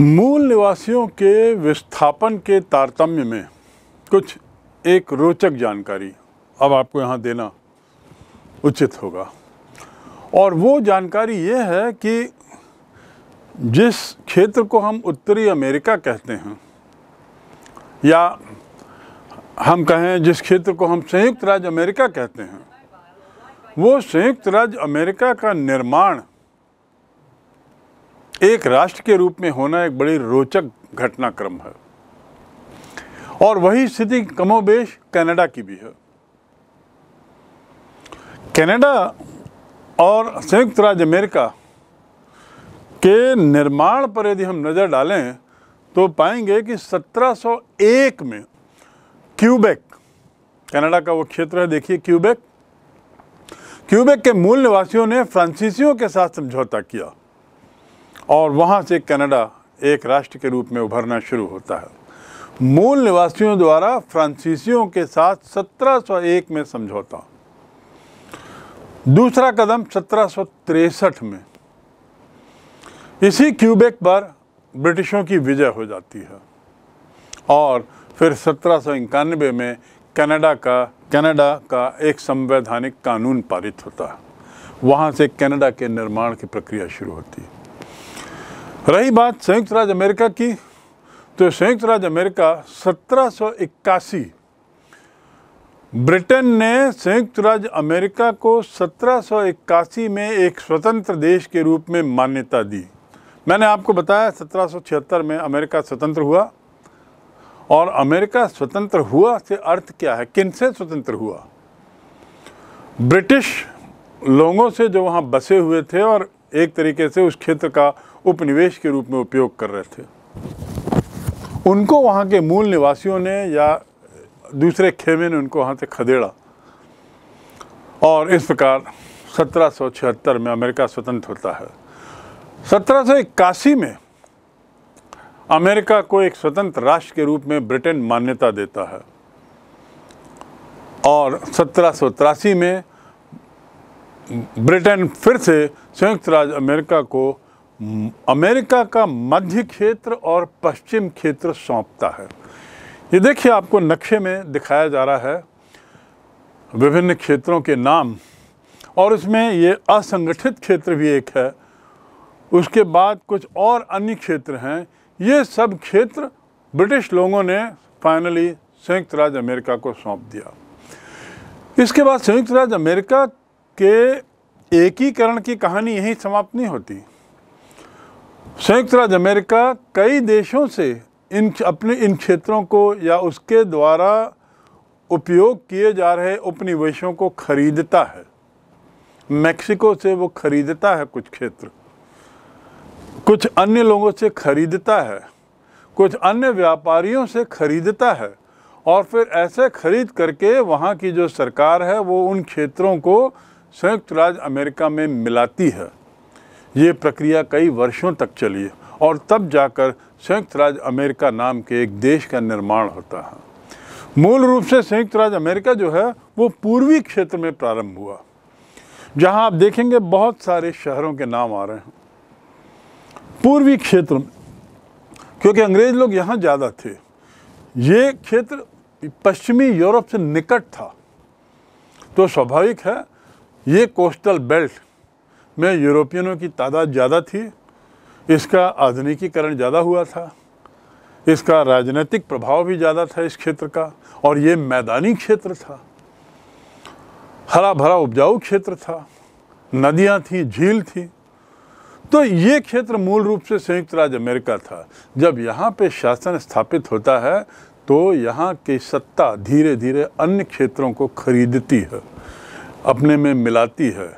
मूल निवासियों के विस्थापन के तारतम्य में कुछ एक रोचक जानकारी अब आपको यहाँ देना उचित होगा और वो जानकारी ये है कि जिस क्षेत्र को हम उत्तरी अमेरिका कहते हैं या हम कहें जिस क्षेत्र को हम संयुक्त राज्य अमेरिका कहते हैं वो संयुक्त राज्य अमेरिका का निर्माण एक राष्ट्र के रूप में होना एक बड़ी रोचक घटनाक्रम है और वही स्थिति कमोबेश कनाडा की भी है कनाडा और संयुक्त राज्य अमेरिका के निर्माण पर यदि हम नज़र डालें तो पाएंगे कि 1701 में क्यूबेक कनाडा का वो क्षेत्र है देखिए क्यूबेक क्यूबेक के मूल निवासियों ने फ्रांसीसियों के साथ समझौता किया और वहाँ से कनाडा एक राष्ट्र के रूप में उभरना शुरू होता है मूल निवासियों द्वारा फ्रांसीसियों के साथ 1701 में समझौता दूसरा कदम सत्रह में इसी क्यूबेक पर ब्रिटिशों की विजय हो जाती है और फिर सत्रह में कनाडा का कनाडा का एक संवैधानिक कानून पारित होता है वहाँ से कनाडा के निर्माण की प्रक्रिया शुरू होती है रही बात संयुक्त राज्य अमेरिका की तो संयुक्त राज्य अमेरिका सत्रह ब्रिटेन ने संयुक्त राज्य अमेरिका को सत्रह में एक स्वतंत्र देश के रूप में मान्यता दी मैंने आपको बताया 1776 में अमेरिका स्वतंत्र हुआ और अमेरिका स्वतंत्र हुआ से अर्थ क्या है किन से स्वतंत्र हुआ ब्रिटिश लोगों से जो वहाँ बसे हुए थे और एक तरीके से उस क्षेत्र का उपनिवेश के रूप में उपयोग कर रहे थे उनको वहाँ के मूल निवासियों ने या दूसरे खेमे ने उनको वहाँ से खदेड़ा और इस प्रकार सत्रह में अमेरिका स्वतंत्र होता है सत्रह में अमेरिका को एक स्वतंत्र राष्ट्र के रूप में ब्रिटेन मान्यता देता है और सत्रह में ब्रिटेन फिर से संयुक्त राज्य अमेरिका को अमेरिका का मध्य क्षेत्र और पश्चिम क्षेत्र सौंपता है ये देखिए आपको नक्शे में दिखाया जा रहा है विभिन्न क्षेत्रों के नाम और इसमें ये असंगठित क्षेत्र भी एक है उसके बाद कुछ और अन्य क्षेत्र हैं ये सब क्षेत्र ब्रिटिश लोगों ने फाइनली संयुक्त राज्य अमेरिका को सौंप दिया इसके बाद संयुक्त राज्य अमेरिका के एकीकरण की कहानी यहीं समाप्त नहीं होती संयुक्त राज्य अमेरिका कई देशों से इन अपने इन क्षेत्रों को या उसके द्वारा उपयोग किए जा रहे उपनिवेशों को खरीदता है मेक्सिको से वो खरीदता है कुछ क्षेत्र कुछ अन्य लोगों से खरीदता है कुछ अन्य व्यापारियों से खरीदता है और फिर ऐसे खरीद करके वहाँ की जो सरकार है वो उन क्षेत्रों को संयुक्त राज्य अमेरिका में मिलाती है ये प्रक्रिया कई वर्षों तक चली और तब जाकर संयुक्त राज्य अमेरिका नाम के एक देश का निर्माण होता है मूल रूप से संयुक्त राज्य अमेरिका जो है वो पूर्वी क्षेत्र में प्रारंभ हुआ जहां आप देखेंगे बहुत सारे शहरों के नाम आ रहे हैं पूर्वी क्षेत्र में क्योंकि अंग्रेज लोग यहाँ ज़्यादा थे ये क्षेत्र पश्चिमी यूरोप से निकट था तो स्वाभाविक है ये कोस्टल बेल्ट में यूरोपियनों की तादाद ज़्यादा थी इसका आधुनिकीकरण ज़्यादा हुआ था इसका राजनीतिक प्रभाव भी ज़्यादा था इस क्षेत्र का और ये मैदानी क्षेत्र था हरा भरा उपजाऊ क्षेत्र था नदियाँ थी झील थी तो ये क्षेत्र मूल रूप से संयुक्त राज्य अमेरिका था जब यहाँ पे शासन स्थापित होता है तो यहाँ की सत्ता धीरे धीरे अन्य क्षेत्रों को खरीदती है अपने में मिलाती है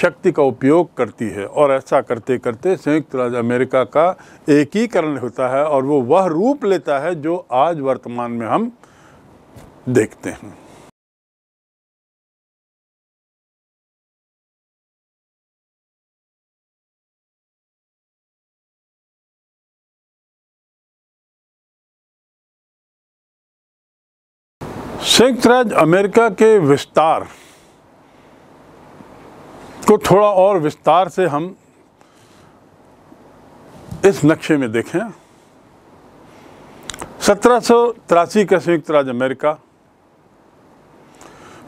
शक्ति का उपयोग करती है और ऐसा करते करते संयुक्त राज्य अमेरिका का एकीकरण होता है और वो वह रूप लेता है जो आज वर्तमान में हम देखते हैं संयुक्त राज्य अमेरिका के विस्तार इसको थोड़ा और विस्तार से हम इस नक्शे में देखें सत्रह सौ तिरासी का संयुक्त राज्य अमेरिका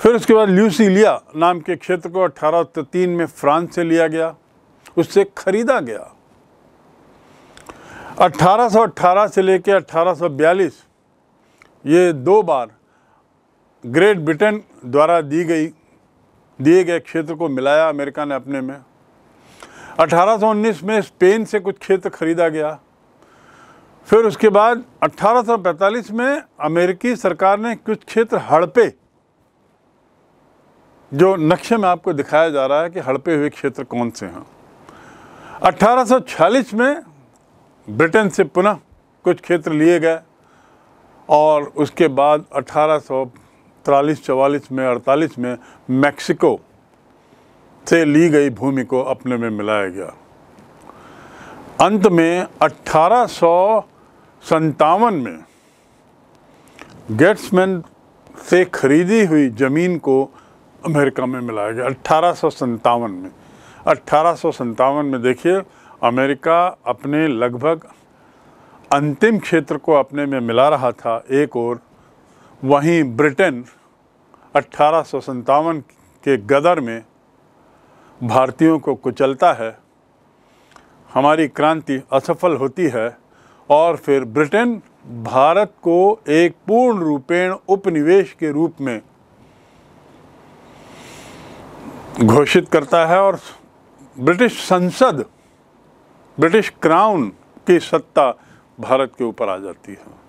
फिर उसके बाद ल्यूसीलिया नाम के क्षेत्र को अठारह में फ्रांस से लिया गया उससे खरीदा गया 1818 से लेकर 1842 ये दो बार ग्रेट ब्रिटेन द्वारा दी गई दिए गए क्षेत्र को मिलाया अमेरिका ने अपने में 1819 में स्पेन से कुछ क्षेत्र खरीदा गया फिर उसके बाद 1845 में अमेरिकी सरकार ने कुछ क्षेत्र हड़पे जो नक्शे में आपको दिखाया जा रहा है कि हड़पे हुए क्षेत्र कौन से हैं 1846 में ब्रिटेन से पुनः कुछ क्षेत्र लिए गए और उसके बाद अठारह तिरालीस चवालीस में अड़तालीस में मैक्सिको से ली गई भूमि को अपने में मिलाया गया अंत में अट्ठारह में गेट्समैन से खरीदी हुई ज़मीन को अमेरिका में मिलाया गया अट्ठारह में अट्ठारह में देखिए अमेरिका अपने लगभग अंतिम क्षेत्र को अपने में मिला रहा था एक और वहीं ब्रिटेन अट्ठारह के गदर में भारतीयों को कुचलता है हमारी क्रांति असफल होती है और फिर ब्रिटेन भारत को एक पूर्ण रूपेण उपनिवेश के रूप में घोषित करता है और ब्रिटिश संसद ब्रिटिश क्राउन की सत्ता भारत के ऊपर आ जाती है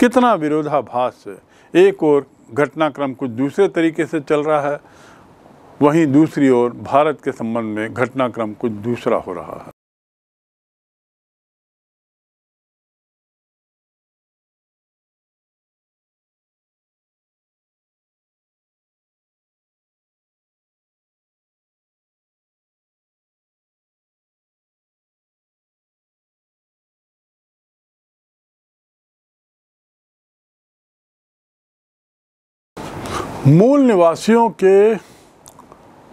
कितना विरोधाभास है एक और घटनाक्रम कुछ दूसरे तरीके से चल रहा है वहीं दूसरी ओर भारत के संबंध में घटनाक्रम कुछ दूसरा हो रहा है मूल निवासियों के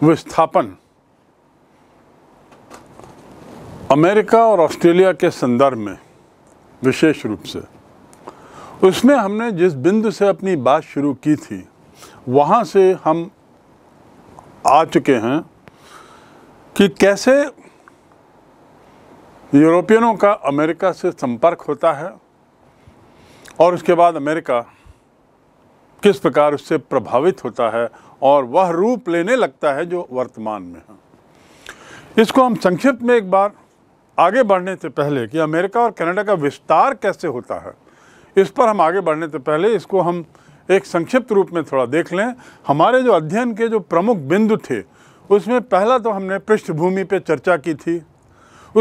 विस्थापन अमेरिका और ऑस्ट्रेलिया के संदर्भ में विशेष रूप से उसमें हमने जिस बिंदु से अपनी बात शुरू की थी वहाँ से हम आ चुके हैं कि कैसे यूरोपियनों का अमेरिका से संपर्क होता है और उसके बाद अमेरिका किस प्रकार उससे प्रभावित होता है और वह रूप लेने लगता है जो वर्तमान में है इसको हम संक्षिप्त में एक बार आगे बढ़ने से पहले कि अमेरिका और कनाडा का विस्तार कैसे होता है इस पर हम आगे बढ़ने से पहले इसको हम एक संक्षिप्त रूप में थोड़ा देख लें हमारे जो अध्ययन के जो प्रमुख बिंदु थे उसमें पहला तो हमने पृष्ठभूमि पर चर्चा की थी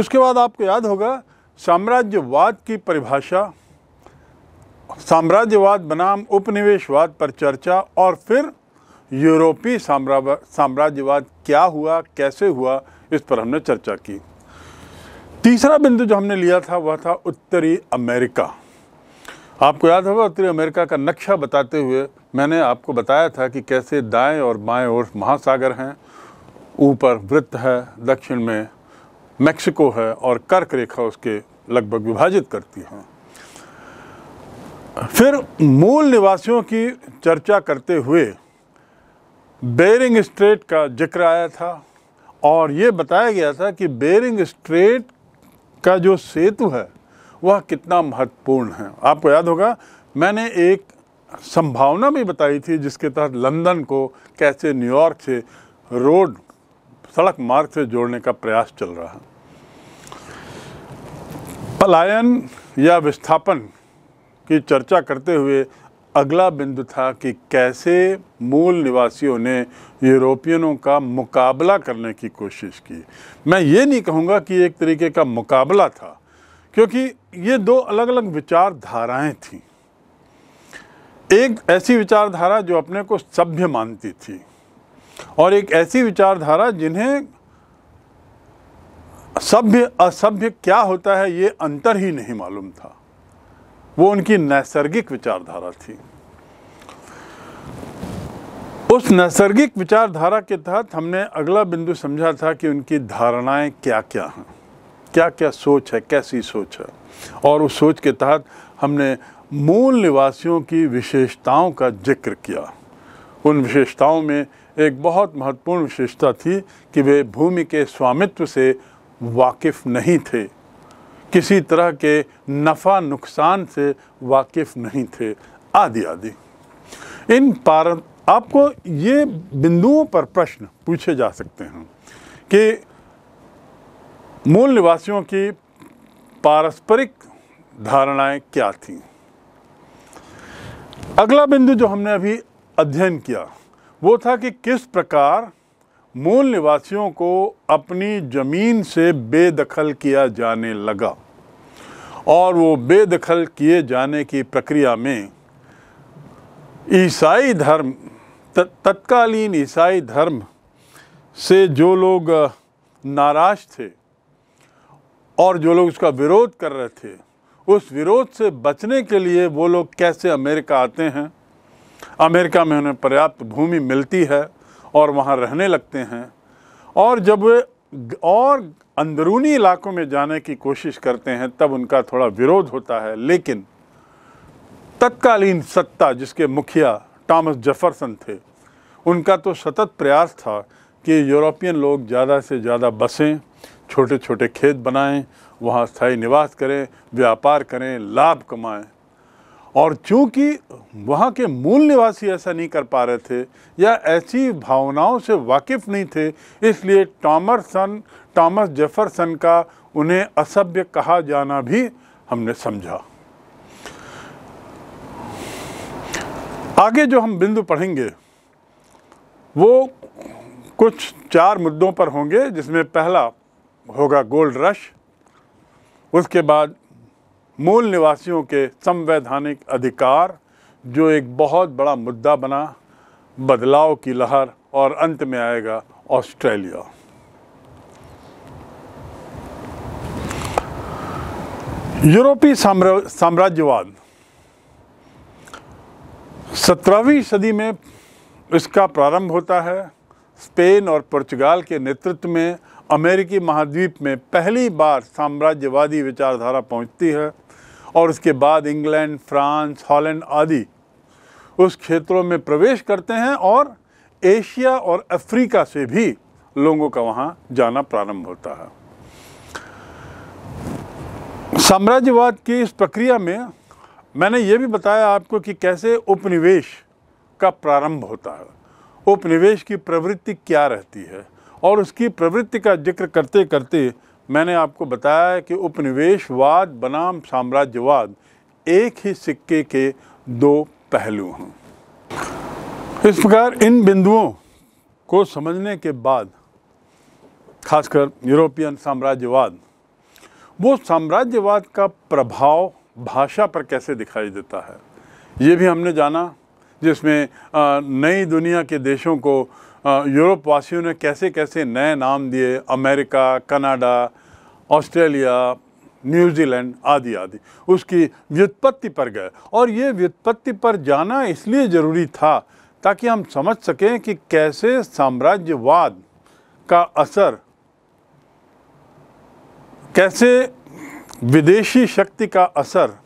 उसके बाद आपको याद होगा साम्राज्यवाद की परिभाषा साम्राज्यवाद बनाम उपनिवेशवाद पर चर्चा और फिर यूरोपीय साम्राज्यवाद क्या हुआ कैसे हुआ इस पर हमने चर्चा की तीसरा बिंदु जो हमने लिया था वह था उत्तरी अमेरिका आपको याद होगा उत्तरी अमेरिका का नक्शा बताते हुए मैंने आपको बताया था कि कैसे दाएं और बाएं ओर महासागर हैं ऊपर वृत्त है दक्षिण में मेक्सिको है और कर्क रेखा उसके लगभग विभाजित करती है फिर मूल निवासियों की चर्चा करते हुए बेरिंग स्ट्रेट का जिक्र आया था और ये बताया गया था कि बेरिंग स्ट्रेट का जो सेतु है वह कितना महत्वपूर्ण है आपको याद होगा मैंने एक संभावना भी बताई थी जिसके तहत लंदन को कैसे न्यूयॉर्क से रोड सड़क मार्ग से जोड़ने का प्रयास चल रहा है पलायन या विस्थापन की चर्चा करते हुए अगला बिंदु था कि कैसे मूल निवासियों ने यूरोपियनों का मुकाबला करने की कोशिश की मैं ये नहीं कहूँगा कि एक तरीके का मुकाबला था क्योंकि ये दो अलग अलग विचारधाराएं थीं एक ऐसी विचारधारा जो अपने को सभ्य मानती थी और एक ऐसी विचारधारा जिन्हें सभ्य असभ्य क्या होता है ये अंतर ही नहीं मालूम था वो उनकी नैसर्गिक विचारधारा थी उस नैसर्गिक विचारधारा के तहत हमने अगला बिंदु समझा था कि उनकी धारणाएं क्या क्या हैं क्या क्या सोच है कैसी सोच है और उस सोच के तहत हमने मूल निवासियों की विशेषताओं का जिक्र किया उन विशेषताओं में एक बहुत महत्वपूर्ण विशेषता थी कि वे भूमि के स्वामित्व से वाकिफ़ नहीं थे किसी तरह के नफ़ा नुकसान से वाकिफ़ नहीं थे आदि आदि इन पार आपको ये बिंदुओं पर प्रश्न पूछे जा सकते हैं कि मूल निवासियों की पारस्परिक धारणाएं क्या थीं अगला बिंदु जो हमने अभी अध्ययन किया वो था कि किस प्रकार मूल निवासियों को अपनी ज़मीन से बेदखल किया जाने लगा और वो बेदखल किए जाने की प्रक्रिया में ईसाई धर्म तत्कालीन ईसाई धर्म से जो लोग नाराज थे और जो लोग उसका विरोध कर रहे थे उस विरोध से बचने के लिए वो लोग कैसे अमेरिका आते हैं अमेरिका में उन्हें पर्याप्त भूमि मिलती है और वहाँ रहने लगते हैं और जब वे और अंदरूनी इलाकों में जाने की कोशिश करते हैं तब उनका थोड़ा विरोध होता है लेकिन तत्कालीन सत्ता जिसके मुखिया टॉमस जफरसन थे उनका तो सतत प्रयास था कि यूरोपियन लोग ज़्यादा से ज़्यादा बसें छोटे छोटे खेत बनाएं वहाँ स्थायी निवास करें व्यापार करें लाभ कमाएं और चूँकि वहाँ के मूल निवासी ऐसा नहीं कर पा रहे थे या ऐसी भावनाओं से वाकिफ नहीं थे इसलिए टॉमरसन टॉमस जेफरसन का उन्हें असभ्य कहा जाना भी हमने समझा आगे जो हम बिंदु पढ़ेंगे वो कुछ चार मुद्दों पर होंगे जिसमें पहला होगा गोल्ड रश उसके बाद मूल निवासियों के संवैधानिक अधिकार जो एक बहुत बड़ा मुद्दा बना बदलाव की लहर और अंत में आएगा ऑस्ट्रेलिया यूरोपीय साम्राज्यवाद सत्रहवीं सदी में इसका प्रारंभ होता है स्पेन और पुर्तगाल के नेतृत्व में अमेरिकी महाद्वीप में पहली बार साम्राज्यवादी विचारधारा पहुंचती है और उसके बाद इंग्लैंड फ्रांस हॉलैंड आदि उस क्षेत्रों में प्रवेश करते हैं और एशिया और अफ्रीका से भी लोगों का वहाँ जाना प्रारंभ होता है साम्राज्यवाद की इस प्रक्रिया में मैंने ये भी बताया आपको कि कैसे उपनिवेश का प्रारंभ होता है उपनिवेश की प्रवृत्ति क्या रहती है और उसकी प्रवृत्ति का जिक्र करते करते मैंने आपको बताया कि उपनिवेशवाद बनाम साम्राज्यवाद एक ही सिक्के के दो पहलू हैं इस प्रकार इन बिंदुओं को समझने के बाद खासकर यूरोपियन साम्राज्यवाद वो साम्राज्यवाद का प्रभाव भाषा पर कैसे दिखाई देता है ये भी हमने जाना जिसमें नई दुनिया के देशों को यूरोप वासियों ने कैसे कैसे नए नाम दिए अमेरिका कनाडा ऑस्ट्रेलिया न्यूजीलैंड आदि आदि उसकी व्युत्पत्ति पर गए और ये व्युत्पत्ति पर जाना इसलिए ज़रूरी था ताकि हम समझ सकें कि कैसे साम्राज्यवाद का असर कैसे विदेशी शक्ति का असर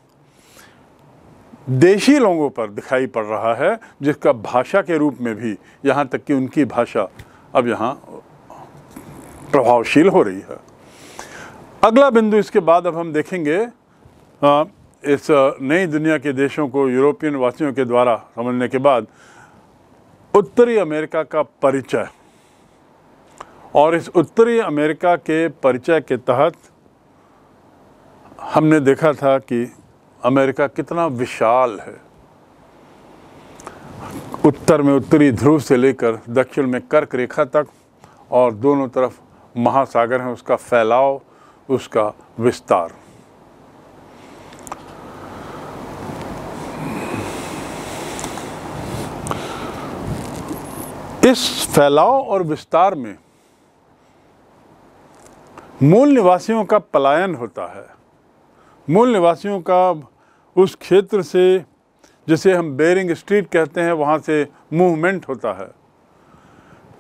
देशी लोगों पर दिखाई पड़ रहा है जिसका भाषा के रूप में भी यहाँ तक कि उनकी भाषा अब यहाँ प्रभावशील हो रही है अगला बिंदु इसके बाद अब हम देखेंगे इस नई दुनिया के देशों को यूरोपियन वासियों के द्वारा समझने के बाद उत्तरी अमेरिका का परिचय और इस उत्तरी अमेरिका के परिचय के तहत हमने देखा था कि अमेरिका कितना विशाल है उत्तर में उत्तरी ध्रुव से लेकर दक्षिण में कर्क रेखा तक और दोनों तरफ महासागर है उसका फैलाव उसका विस्तार इस फैलाव और विस्तार में मूल निवासियों का पलायन होता है मूल निवासियों का उस क्षेत्र से जिसे हम बेरिंग स्ट्रीट कहते हैं वहाँ से मूवमेंट होता है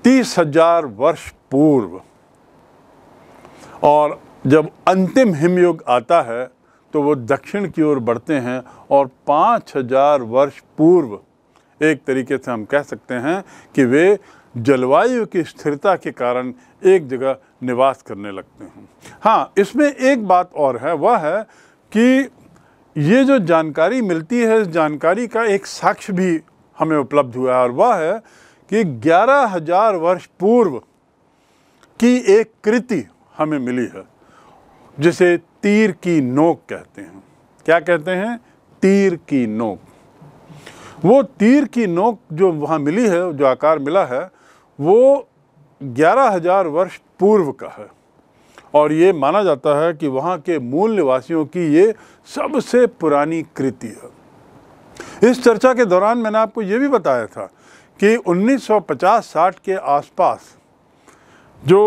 तीस हजार वर्ष पूर्व और जब अंतिम हिमयुग आता है तो वो दक्षिण की ओर बढ़ते हैं और पाँच हजार वर्ष पूर्व एक तरीके से हम कह सकते हैं कि वे जलवायु की स्थिरता के कारण एक जगह निवास करने लगते हैं हाँ इसमें एक बात और है वह है कि ये जो जानकारी मिलती है इस जानकारी का एक साक्ष्य भी हमें उपलब्ध हुआ है और वह है कि ग्यारह हजार वर्ष पूर्व की एक कृति हमें मिली है जिसे तीर की नोक कहते हैं क्या कहते हैं तीर की नोक वो तीर की नोक जो वहाँ मिली है जो आकार मिला है वो ग्यारह हजार वर्ष पूर्व का है और ये माना जाता है कि वहाँ के मूल निवासियों की ये सबसे पुरानी कृति है इस चर्चा के दौरान मैंने आपको ये भी बताया था कि 1950-60 के आसपास जो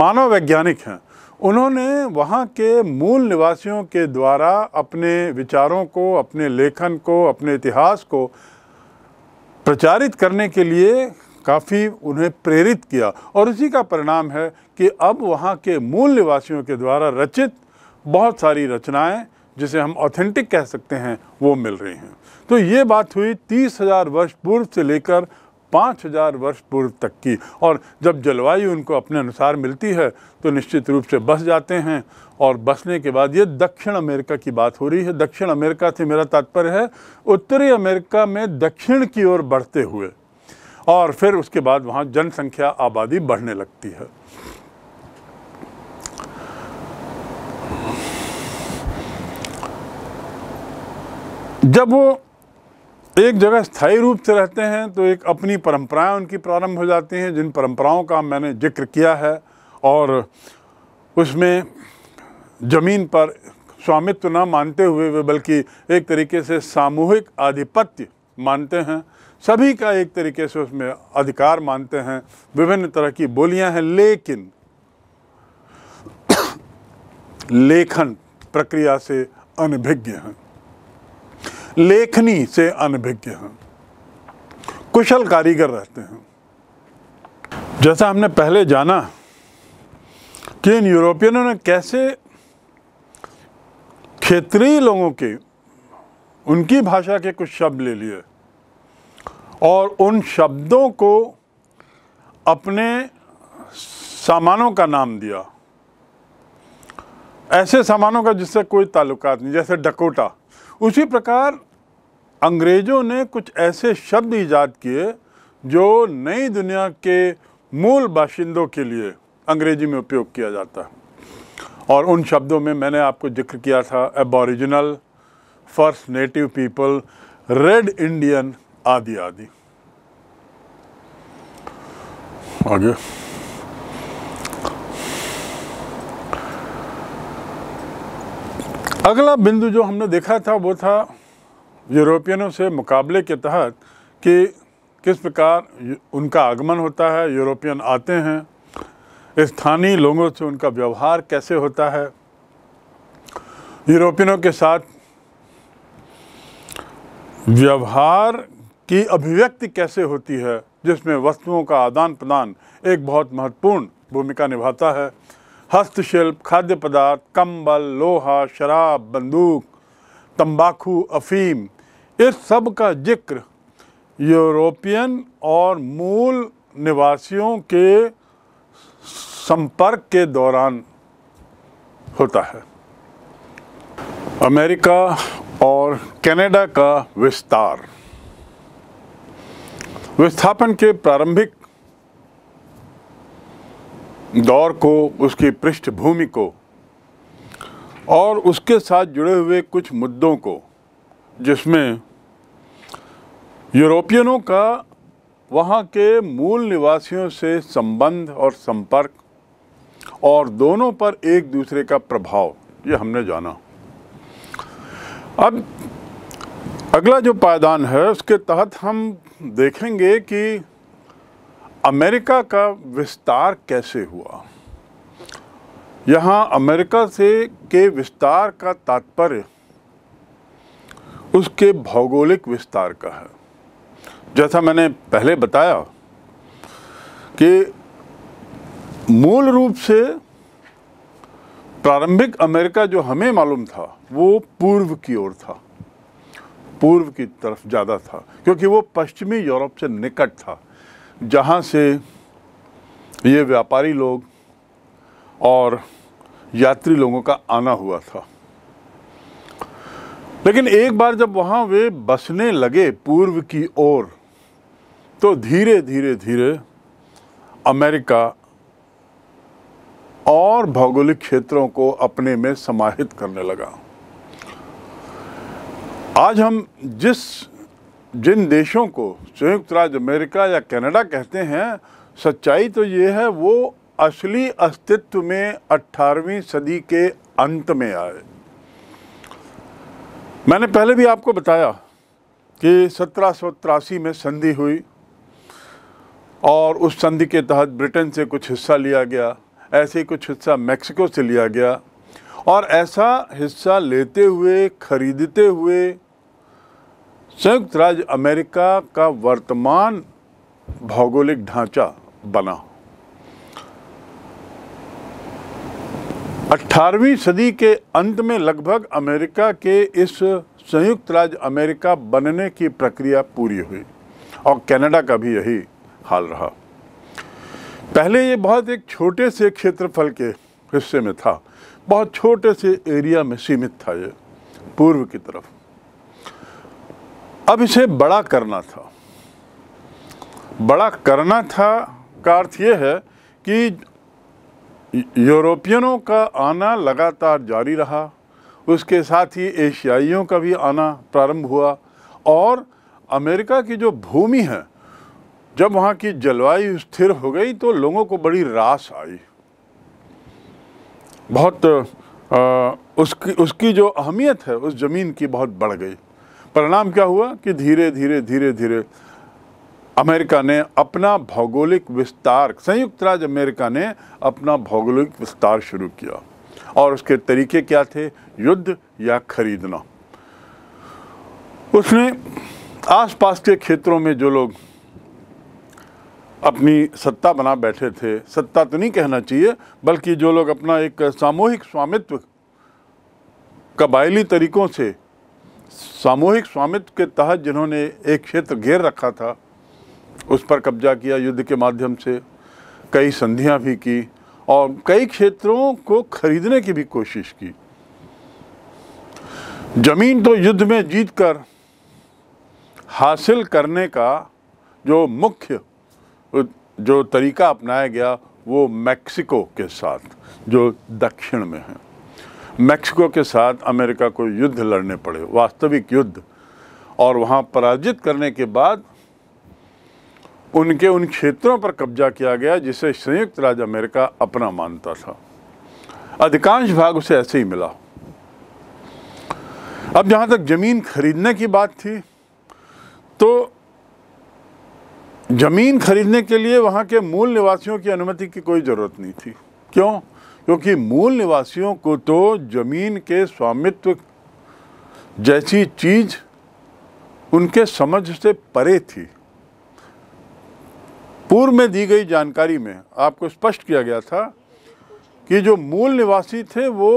मानव वैज्ञानिक हैं उन्होंने वहाँ के मूल निवासियों के द्वारा अपने विचारों को अपने लेखन को अपने इतिहास को प्रचारित करने के लिए काफ़ी उन्हें प्रेरित किया और उसी का परिणाम है कि अब वहाँ के मूल निवासियों के द्वारा रचित बहुत सारी रचनाएं जिसे हम ऑथेंटिक कह सकते हैं वो मिल रही हैं तो ये बात हुई तीस हज़ार वर्ष पूर्व से लेकर पाँच हज़ार वर्ष पूर्व तक की और जब जलवायु उनको अपने अनुसार मिलती है तो निश्चित रूप से बस जाते हैं और बसने के बाद ये दक्षिण अमेरिका की बात हो रही है दक्षिण अमेरिका से मेरा तात्पर्य है उत्तरी अमेरिका में दक्षिण की ओर बढ़ते हुए और फिर उसके बाद वहाँ जनसंख्या आबादी बढ़ने लगती है जब वो एक जगह स्थायी रूप से रहते हैं तो एक अपनी परंपराएं उनकी प्रारंभ हो जाती हैं जिन परंपराओं का मैंने जिक्र किया है और उसमें ज़मीन पर स्वामित्व न मानते हुए वे बल्कि एक तरीके से सामूहिक आधिपत्य मानते हैं सभी का एक तरीके से उसमें अधिकार मानते हैं विभिन्न तरह की बोलियां हैं लेकिन लेखन प्रक्रिया से अनभिज्ञ हैं लेखनी से अनभिज्ञ हैं कुशल कारीगर रहते हैं जैसा हमने पहले जाना कि इन यूरोपियनों ने कैसे क्षेत्रीय लोगों के उनकी भाषा के कुछ शब्द ले लिए और उन शब्दों को अपने सामानों का नाम दिया ऐसे सामानों का जिससे कोई ताल्लुकात नहीं जैसे डकोटा उसी प्रकार अंग्रेज़ों ने कुछ ऐसे शब्द ईजाद किए जो नई दुनिया के मूल बाशिंदों के लिए अंग्रेज़ी में उपयोग किया जाता है और उन शब्दों में मैंने आपको जिक्र किया था aboriginal first native people red Indian आदि आदि आगे अगला बिंदु जो हमने देखा था वो था यूरोपियनों से मुकाबले के तहत कि किस प्रकार उनका आगमन होता है यूरोपियन आते हैं स्थानीय लोगों से उनका व्यवहार कैसे होता है यूरोपियनों के साथ व्यवहार कि अभिव्यक्ति कैसे होती है जिसमें वस्तुओं का आदान प्रदान एक बहुत महत्वपूर्ण भूमिका निभाता है हस्तशिल्प खाद्य पदार्थ कंबल लोहा शराब बंदूक तंबाकू अफीम इस सब का जिक्र यूरोपियन और मूल निवासियों के संपर्क के दौरान होता है अमेरिका और कनाडा का विस्तार विस्थापन के प्रारंभिक दौर को उसकी पृष्ठभूमि को और उसके साथ जुड़े हुए कुछ मुद्दों को जिसमें यूरोपियनों का वहाँ के मूल निवासियों से संबंध और संपर्क और दोनों पर एक दूसरे का प्रभाव ये हमने जाना अब अगला जो पायदान है उसके तहत हम देखेंगे कि अमेरिका का विस्तार कैसे हुआ यहाँ अमेरिका से के विस्तार का तात्पर्य उसके भौगोलिक विस्तार का है जैसा मैंने पहले बताया कि मूल रूप से प्रारंभिक अमेरिका जो हमें मालूम था वो पूर्व की ओर था पूर्व की तरफ ज़्यादा था क्योंकि वो पश्चिमी यूरोप से निकट था जहाँ से ये व्यापारी लोग और यात्री लोगों का आना हुआ था लेकिन एक बार जब वहाँ वे बसने लगे पूर्व की ओर तो धीरे धीरे धीरे अमेरिका और भौगोलिक क्षेत्रों को अपने में समाहित करने लगा आज हम जिस जिन देशों को संयुक्त राज्य अमेरिका या कनाडा कहते हैं सच्चाई तो ये है वो असली अस्तित्व में 18वीं सदी के अंत में आए मैंने पहले भी आपको बताया कि सत्रह में संधि हुई और उस संधि के तहत ब्रिटेन से कुछ हिस्सा लिया गया ऐसे ही कुछ हिस्सा मैक्सिको से लिया गया और ऐसा हिस्सा लेते हुए खरीदते हुए संयुक्त राज्य अमेरिका का वर्तमान भौगोलिक ढांचा बना 18वीं सदी के अंत में लगभग अमेरिका के इस संयुक्त राज्य अमेरिका बनने की प्रक्रिया पूरी हुई और कनाडा का भी यही हाल रहा पहले ये बहुत एक छोटे से क्षेत्रफल के हिस्से में था बहुत छोटे से एरिया में सीमित था ये पूर्व की तरफ अब इसे बड़ा करना था बड़ा करना था का अर्थ ये है कि यूरोपियनों का आना लगातार जारी रहा उसके साथ ही एशियाइयों का भी आना प्रारंभ हुआ और अमेरिका की जो भूमि है जब वहाँ की जलवायु स्थिर हो गई तो लोगों को बड़ी रास आई बहुत आ, उसकी उसकी जो अहमियत है उस ज़मीन की बहुत बढ़ गई परिणाम क्या हुआ कि धीरे धीरे धीरे धीरे अमेरिका ने अपना भौगोलिक विस्तार संयुक्त राज्य अमेरिका ने अपना भौगोलिक विस्तार शुरू किया और उसके तरीके क्या थे युद्ध या खरीदना उसने आसपास के क्षेत्रों में जो लोग अपनी सत्ता बना बैठे थे सत्ता तो नहीं कहना चाहिए बल्कि जो लोग अपना एक सामूहिक स्वामित्व कबायली तरीकों से सामूहिक स्वामित्व के तहत जिन्होंने एक क्षेत्र घेर रखा था उस पर कब्जा किया युद्ध के माध्यम से कई संधियां भी की और कई क्षेत्रों को खरीदने की भी कोशिश की जमीन तो युद्ध में जीतकर हासिल करने का जो मुख्य जो तरीका अपनाया गया वो मैक्सिको के साथ जो दक्षिण में है मैक्सिको के साथ अमेरिका को युद्ध लड़ने पड़े वास्तविक युद्ध और वहाँ पराजित करने के बाद उनके उन क्षेत्रों पर कब्जा किया गया जिसे संयुक्त राज्य अमेरिका अपना मानता था अधिकांश भाग उसे ऐसे ही मिला अब जहाँ तक ज़मीन खरीदने की बात थी तो ज़मीन खरीदने के लिए वहाँ के मूल निवासियों की अनुमति की कोई ज़रूरत नहीं थी क्यों क्योंकि मूल निवासियों को तो जमीन के स्वामित्व जैसी चीज उनके समझ से परे थी पूर्व में दी गई जानकारी में आपको स्पष्ट किया गया था कि जो मूल निवासी थे वो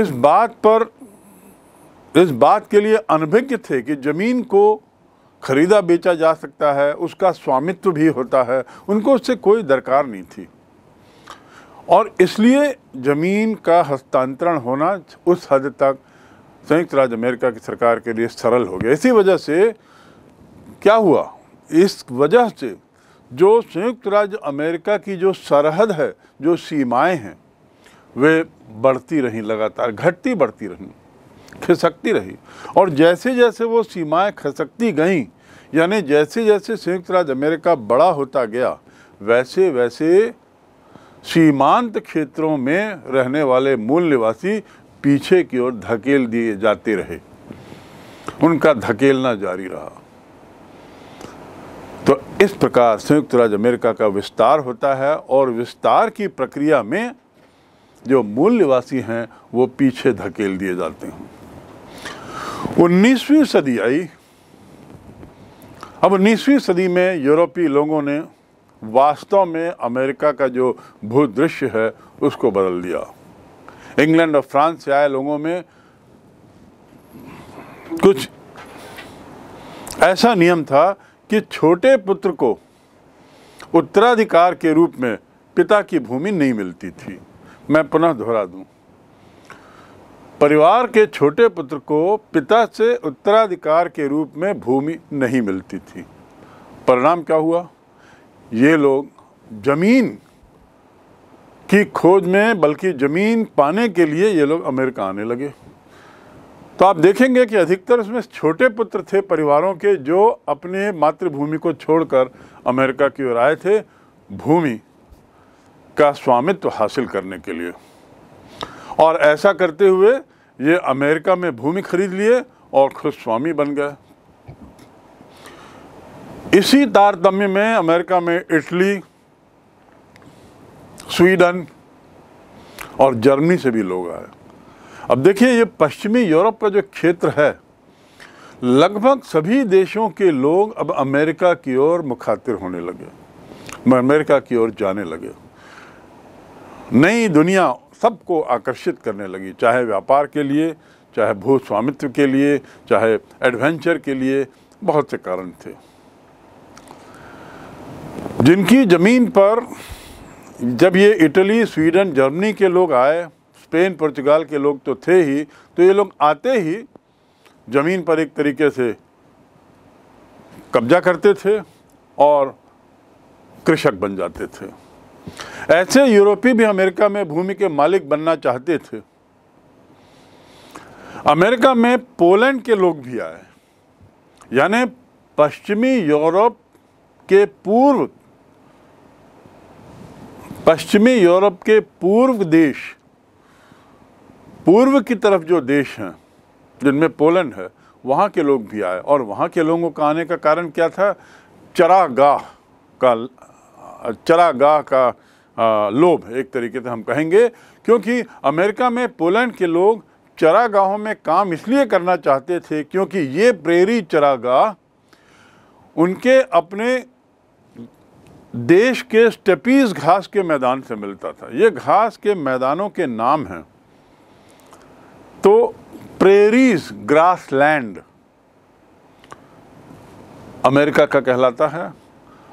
इस बात पर इस बात के लिए अनभिज्ञ थे कि ज़मीन को खरीदा बेचा जा सकता है उसका स्वामित्व भी होता है उनको उससे कोई दरकार नहीं थी और इसलिए ज़मीन का हस्तांतरण होना उस हद तक संयुक्त राज्य अमेरिका की सरकार के लिए सरल हो गया इसी वजह से क्या हुआ इस वजह से जो संयुक्त राज्य अमेरिका की जो सरहद है जो सीमाएं हैं वे बढ़ती रहीं लगातार घटती बढ़ती रहीं खिसकती रही और जैसे जैसे वो सीमाएं खिसकती गईं यानी जैसे जैसे संयुक्त राज्य अमेरिका बड़ा होता गया वैसे वैसे सीमांत क्षेत्रों में रहने वाले मूल निवासी पीछे की ओर धकेल दिए जाते रहे उनका धकेलना जारी रहा तो इस प्रकार संयुक्त राज्य अमेरिका का विस्तार होता है और विस्तार की प्रक्रिया में जो मूल निवासी हैं वो पीछे धकेल दिए जाते हैं उन्नीसवीं सदी आई अब उन्नीसवीं सदी में यूरोपीय लोगों ने वास्तव में अमेरिका का जो भूदृश्य है उसको बदल दिया इंग्लैंड और फ्रांस से आए लोगों में कुछ ऐसा नियम था कि छोटे पुत्र को उत्तराधिकार के रूप में पिता की भूमि नहीं मिलती थी मैं पुनः दोहरा दूं परिवार के छोटे पुत्र को पिता से उत्तराधिकार के रूप में भूमि नहीं मिलती थी परिणाम क्या हुआ ये लोग ज़मीन की खोज में बल्कि ज़मीन पाने के लिए ये लोग अमेरिका आने लगे तो आप देखेंगे कि अधिकतर उसमें छोटे पुत्र थे परिवारों के जो अपने मातृभूमि को छोड़कर अमेरिका की ओर आए थे भूमि का स्वामित्व हासिल करने के लिए और ऐसा करते हुए ये अमेरिका में भूमि खरीद लिए और खुद स्वामी बन गए इसी तारतम्य में अमेरिका में इटली स्वीडन और जर्मनी से भी लोग आए अब देखिए ये पश्चिमी यूरोप का जो क्षेत्र है लगभग सभी देशों के लोग अब अमेरिका की ओर मुखातिर होने लगे अमेरिका की ओर जाने लगे नई दुनिया सबको आकर्षित करने लगी चाहे व्यापार के लिए चाहे भूस्वामित्व के लिए चाहे एडवेंचर के लिए बहुत से कारण थे जिनकी ज़मीन पर जब ये इटली स्वीडन जर्मनी के लोग आए स्पेन पुर्तगाल के लोग तो थे ही तो ये लोग आते ही ज़मीन पर एक तरीके से कब्जा करते थे और कृषक बन जाते थे ऐसे यूरोपी भी अमेरिका में भूमि के मालिक बनना चाहते थे अमेरिका में पोलैंड के लोग भी आए यानी पश्चिमी यूरोप के पूर्व पश्चिमी यूरोप के पूर्व देश पूर्व की तरफ जो देश हैं जिनमें पोलैंड है वहाँ के लोग भी आए और वहाँ के लोगों का आने का कारण क्या था चरागाह का चरागाह का लोभ एक तरीके से हम कहेंगे क्योंकि अमेरिका में पोलैंड के लोग चरागाहों में काम इसलिए करना चाहते थे क्योंकि ये प्रेरी चरागाह उनके अपने देश के स्टेपीज घास के मैदान से मिलता था ये घास के मैदानों के नाम हैं तो प्रेरीज ग्रास लैंड अमेरिका का कहलाता है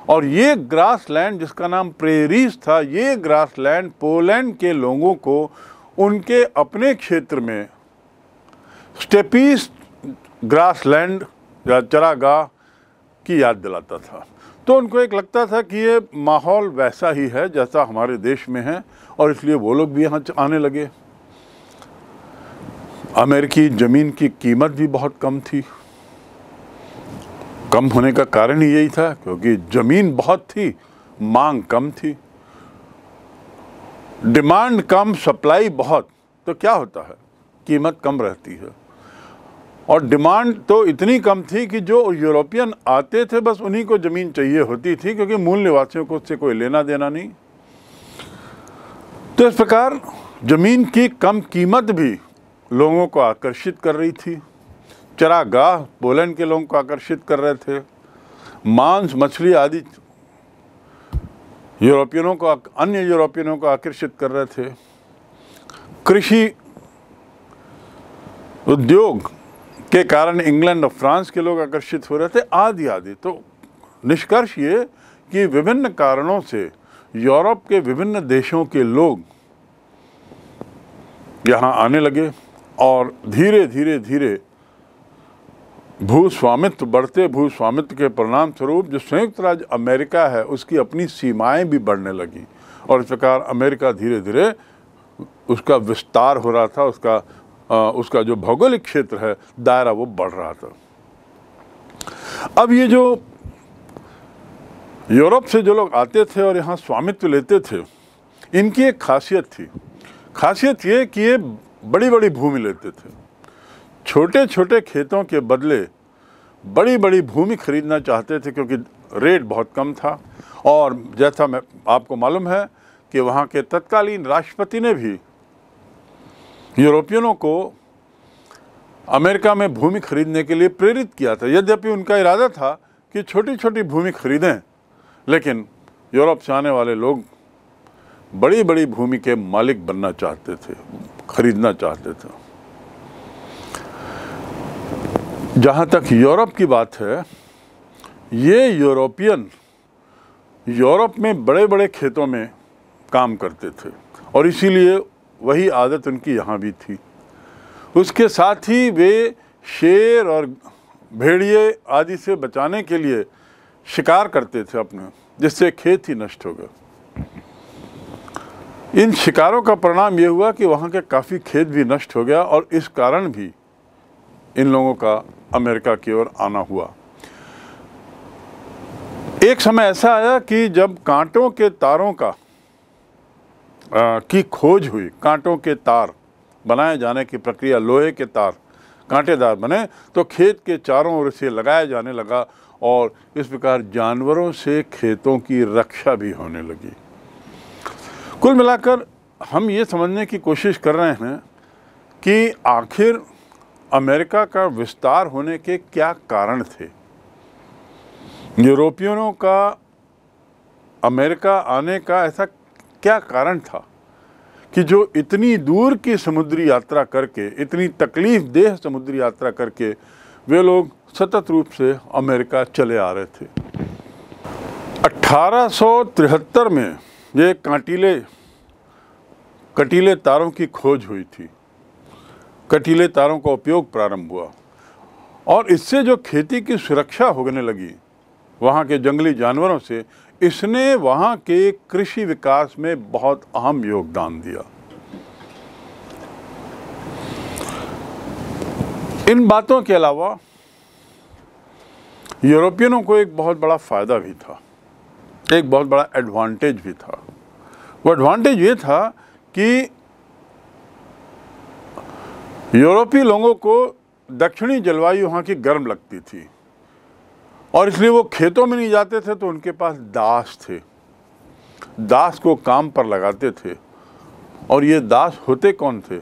और ये ग्रास लैंड जिसका नाम प्रेरीज था ये ग्रास लैंड पोलैंड के लोगों को उनके अपने क्षेत्र में स्टेपीज ग्रास लैंड या चरागाह की याद दिलाता था तो उनको एक लगता था कि ये माहौल वैसा ही है जैसा हमारे देश में है और इसलिए वो लोग भी यहाँ आने लगे अमेरिकी ज़मीन की कीमत भी बहुत कम थी कम होने का कारण ही यही था क्योंकि ज़मीन बहुत थी मांग कम थी डिमांड कम सप्लाई बहुत तो क्या होता है कीमत कम रहती है और डिमांड तो इतनी कम थी कि जो यूरोपियन आते थे बस उन्हीं को ज़मीन चाहिए होती थी क्योंकि मूल निवासियों को उससे कोई लेना देना नहीं तो इस प्रकार ज़मीन की कम कीमत भी लोगों को आकर्षित कर रही थी चरागाह पोलैंड के लोगों को आकर्षित कर रहे थे मांस मछली आदि यूरोपियनों को अन्य यूरोपियनों को आकर्षित कर रहे थे कृषि उद्योग के कारण इंग्लैंड और फ्रांस के लोग आकर्षित हो रहे थे आदि आदि तो निष्कर्ष ये कि विभिन्न कारणों से यूरोप के विभिन्न देशों के लोग यहाँ आने लगे और धीरे धीरे धीरे भूस्वामित्व बढ़ते भूस्वामित्व के परिणाम स्वरूप जो संयुक्त राज्य अमेरिका है उसकी अपनी सीमाएं भी बढ़ने लगी और इस प्रकार अमेरिका धीरे धीरे उसका विस्तार हो रहा था उसका उसका जो भौगोलिक क्षेत्र है दायरा वो बढ़ रहा था अब ये जो यूरोप से जो लोग आते थे और यहाँ स्वामित्व लेते थे इनकी एक खासियत थी खासियत ये कि ये बड़ी बड़ी भूमि लेते थे छोटे छोटे खेतों के बदले बड़ी बड़ी भूमि खरीदना चाहते थे क्योंकि रेट बहुत कम था और जैसा मैं आपको मालूम है कि वहाँ के तत्कालीन राष्ट्रपति ने भी यूरोपियनों को अमेरिका में भूमि खरीदने के लिए प्रेरित किया था यद्यपि उनका इरादा था कि छोटी छोटी भूमि खरीदें लेकिन यूरोप से आने वाले लोग बड़ी बड़ी भूमि के मालिक बनना चाहते थे खरीदना चाहते थे जहाँ तक यूरोप की बात है ये यूरोपियन यूरोप में बड़े बड़े खेतों में काम करते थे और इसीलिए वही आदत उनकी यहाँ भी थी उसके साथ ही वे शेर और भेड़िए आदि से बचाने के लिए शिकार करते थे अपने जिससे खेत ही नष्ट हो गए इन शिकारों का परिणाम ये हुआ कि वहाँ के काफ़ी खेत भी नष्ट हो गया और इस कारण भी इन लोगों का अमेरिका की ओर आना हुआ एक समय ऐसा आया कि जब कांटों के तारों का की खोज हुई कांटों के तार बनाए जाने की प्रक्रिया लोहे के तार कांटेदार बने तो खेत के चारों ओर से लगाया जाने लगा और इस प्रकार जानवरों से खेतों की रक्षा भी होने लगी कुल मिलाकर हम ये समझने की कोशिश कर रहे हैं कि आखिर अमेरिका का विस्तार होने के क्या कारण थे यूरोपियनों का अमेरिका आने का ऐसा क्या कारण था कि जो इतनी दूर की समुद्री यात्रा करके इतनी तकलीफ देह समुद्री यात्रा करके वे लोग सतत रूप से अमेरिका चले आ रहे थे 1873 में ये कांटीले कटीले तारों की खोज हुई थी कटीले तारों का उपयोग प्रारंभ हुआ और इससे जो खेती की सुरक्षा होने लगी वहाँ के जंगली जानवरों से इसने वहाँ के कृषि विकास में बहुत अहम योगदान दिया इन बातों के अलावा यूरोपियनों को एक बहुत बड़ा फ़ायदा भी था एक बहुत बड़ा एडवांटेज भी था वो एडवांटेज ये था कि यूरोपीय लोगों को दक्षिणी जलवायु वहाँ की गर्म लगती थी और इसलिए वो खेतों में नहीं जाते थे तो उनके पास दास थे दास को काम पर लगाते थे और ये दास होते कौन थे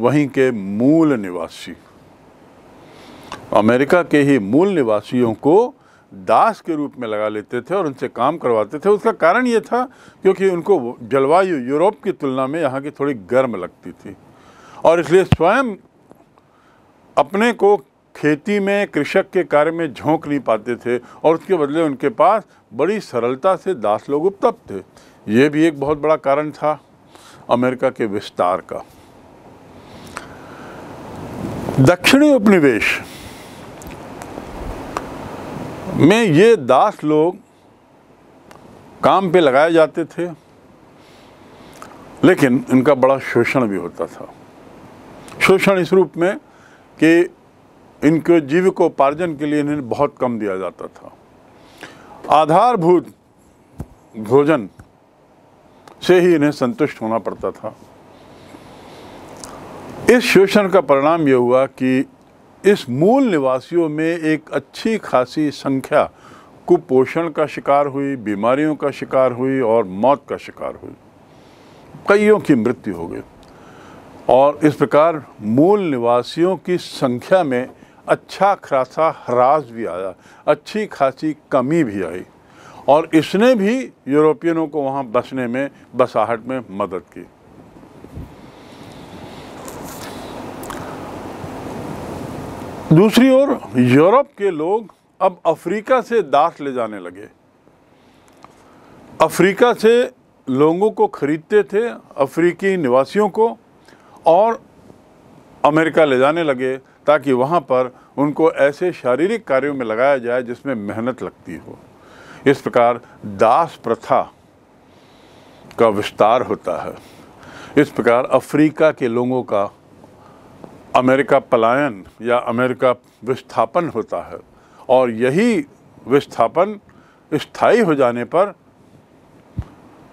वहीं के मूल निवासी अमेरिका के ही मूल निवासियों को दास के रूप में लगा लेते थे और उनसे काम करवाते थे उसका कारण ये था क्योंकि उनको जलवायु यूरोप की तुलना में यहाँ की थोड़ी गर्म लगती थी और इसलिए स्वयं अपने को खेती में कृषक के कार्य में झोंक नहीं पाते थे और उसके बदले उनके पास बड़ी सरलता से दास लोग उपलब्ध थे ये भी एक बहुत बड़ा कारण था अमेरिका के विस्तार का दक्षिणी उपनिवेश में ये दास लोग काम पे लगाए जाते थे लेकिन इनका बड़ा शोषण भी होता था शोषण इस रूप में कि इनके जीविकोपार्जन के लिए इन्हें बहुत कम दिया जाता था आधारभूत भोजन से ही इन्हें संतुष्ट होना पड़ता था इस शोषण का परिणाम यह हुआ कि इस मूल निवासियों में एक अच्छी खासी संख्या कुपोषण का शिकार हुई बीमारियों का शिकार हुई और मौत का शिकार हुई कईयों की मृत्यु हो गई और इस प्रकार मूल निवासियों की संख्या में अच्छा खासा ह्रास भी आया अच्छी खासी कमी भी आई और इसने भी यूरोपियनों को वहाँ बसने में बसाहट में मदद की दूसरी ओर यूरोप के लोग अब अफ्रीका से दास ले जाने लगे अफ्रीका से लोगों को खरीदते थे अफ्रीकी निवासियों को और अमेरिका ले जाने लगे ताकि वहाँ पर उनको ऐसे शारीरिक कार्यों में लगाया जाए जिसमें मेहनत लगती हो इस प्रकार दास प्रथा का विस्तार होता है इस प्रकार अफ्रीका के लोगों का अमेरिका पलायन या अमेरिका विस्थापन होता है और यही विस्थापन स्थायी हो जाने पर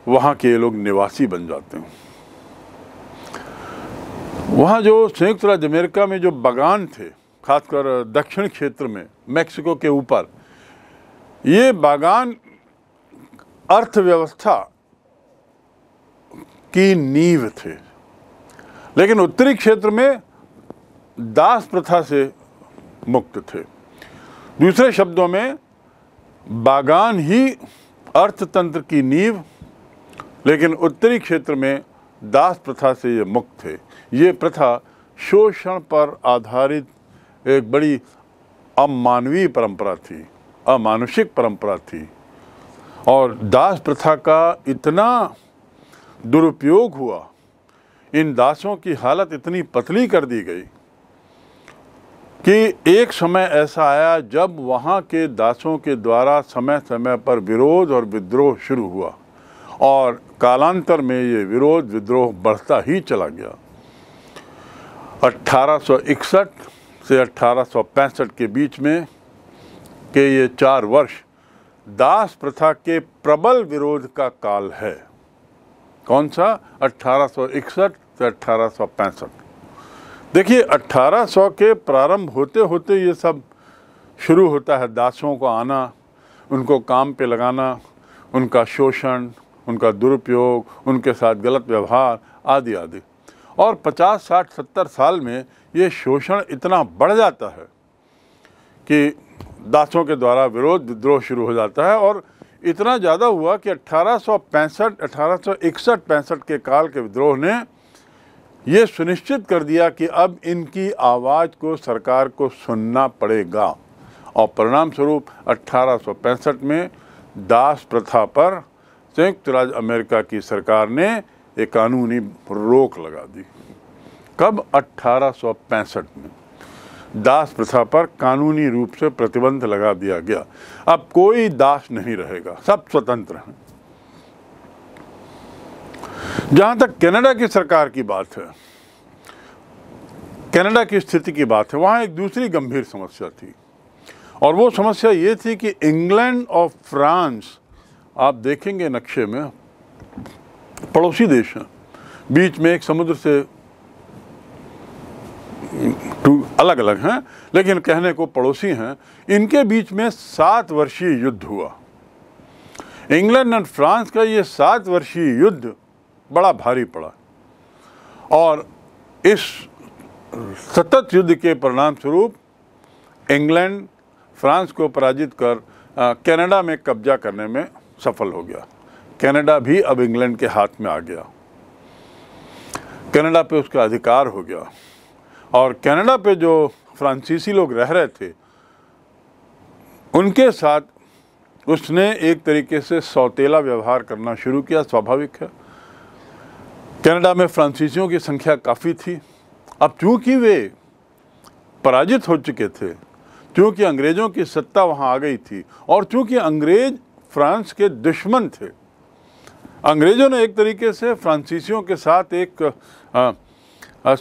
वहाँ के लोग निवासी बन जाते हैं वहाँ जो संयुक्त राज्य अमेरिका में जो बागान थे खासकर दक्षिण क्षेत्र में मैक्सिको के ऊपर ये बागान अर्थव्यवस्था की नींव थे लेकिन उत्तरी क्षेत्र में दास प्रथा से मुक्त थे दूसरे शब्दों में बागान ही अर्थतंत्र की नींव लेकिन उत्तरी क्षेत्र में दास प्रथा से ये मुक्त थे ये प्रथा शोषण पर आधारित एक बड़ी अमानवीय परंपरा थी अमानुषिक परंपरा थी और दास प्रथा का इतना दुरुपयोग हुआ इन दासों की हालत इतनी पतली कर दी गई कि एक समय ऐसा आया जब वहाँ के दासों के द्वारा समय समय पर विरोध और विद्रोह शुरू हुआ और कालांतर में ये विरोध विद्रोह बढ़ता ही चला गया 1861 से 1865 के बीच में के ये चार वर्ष दास प्रथा के प्रबल विरोध का काल है कौन सा 1861 से अट्ठारह देखिए 1800 के प्रारंभ होते होते ये सब शुरू होता है दासों को आना उनको काम पे लगाना उनका शोषण उनका दुरुपयोग उनके साथ गलत व्यवहार आदि आदि और 50, 60, 70 साल में ये शोषण इतना बढ़ जाता है कि दासों के द्वारा विरोध विद्रोह शुरू हो जाता है और इतना ज़्यादा हुआ कि अट्ठारह सौ पैंसठ अठारह सौ इकसठ पैंसठ के काल के विद्रोह ने ये सुनिश्चित कर दिया कि अब इनकी आवाज़ को सरकार को सुनना पड़ेगा और परिणाम स्वरूप अट्ठारह में दास प्रथा पर संयुक्त राज्य अमेरिका की सरकार ने एक कानूनी रोक लगा दी कब 1865 में दास प्रथा पर कानूनी रूप से प्रतिबंध लगा दिया गया अब कोई दास नहीं रहेगा सब स्वतंत्र हैं जहां तक कनाडा की सरकार की बात है कनाडा की स्थिति की बात है वहां एक दूसरी गंभीर समस्या थी और वो समस्या ये थी कि इंग्लैंड और फ्रांस आप देखेंगे नक्शे में पड़ोसी देश हैं बीच में एक समुद्र से अलग अलग हैं लेकिन कहने को पड़ोसी हैं इनके बीच में सात वर्षीय युद्ध हुआ इंग्लैंड एंड फ्रांस का ये सात वर्षीय युद्ध बड़ा भारी पड़ा और इस सतत युद्ध के परिणाम स्वरूप इंग्लैंड फ्रांस को पराजित कर कनाडा में कब्जा करने में सफल हो गया कनाडा भी अब इंग्लैंड के हाथ में आ गया कनाडा पे उसका अधिकार हो गया और कनाडा पे जो फ्रांसीसी लोग रह रहे थे उनके साथ उसने एक तरीके से सौतेला व्यवहार करना शुरू किया स्वाभाविक है कनाडा में फ्रांसीसियों की संख्या काफ़ी थी अब चूंकि वे पराजित हो चुके थे क्योंकि अंग्रेज़ों की सत्ता वहां आ गई थी और चूंकि अंग्रेज़ फ्रांस के दुश्मन थे अंग्रेज़ों ने एक तरीके से फ्रांसीसियों के साथ एक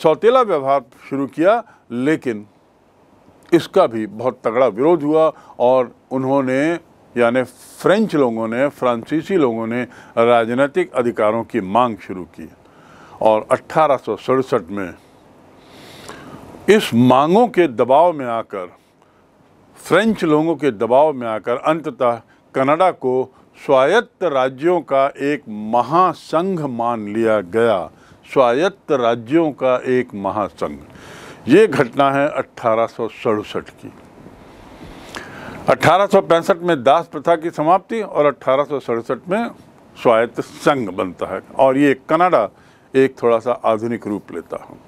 सौतेला व्यवहार शुरू किया लेकिन इसका भी बहुत तगड़ा विरोध हुआ और उन्होंने यानी फ्रेंच लोगों ने फ्रांसीसी लोगों ने राजनीतिक अधिकारों की मांग शुरू की और अट्ठारह में इस मांगों के दबाव में आकर फ्रेंच लोगों के दबाव में आकर अंततः कनाडा को स्वायत्त राज्यों का एक महासंघ मान लिया गया स्वायत्त राज्यों का एक महासंघ ये घटना है अट्ठारह की अट्ठारह में दास प्रथा की समाप्ति और अट्ठारह में स्वायत्त संघ बनता है और ये कनाडा एक थोड़ा सा आधुनिक रूप लेता है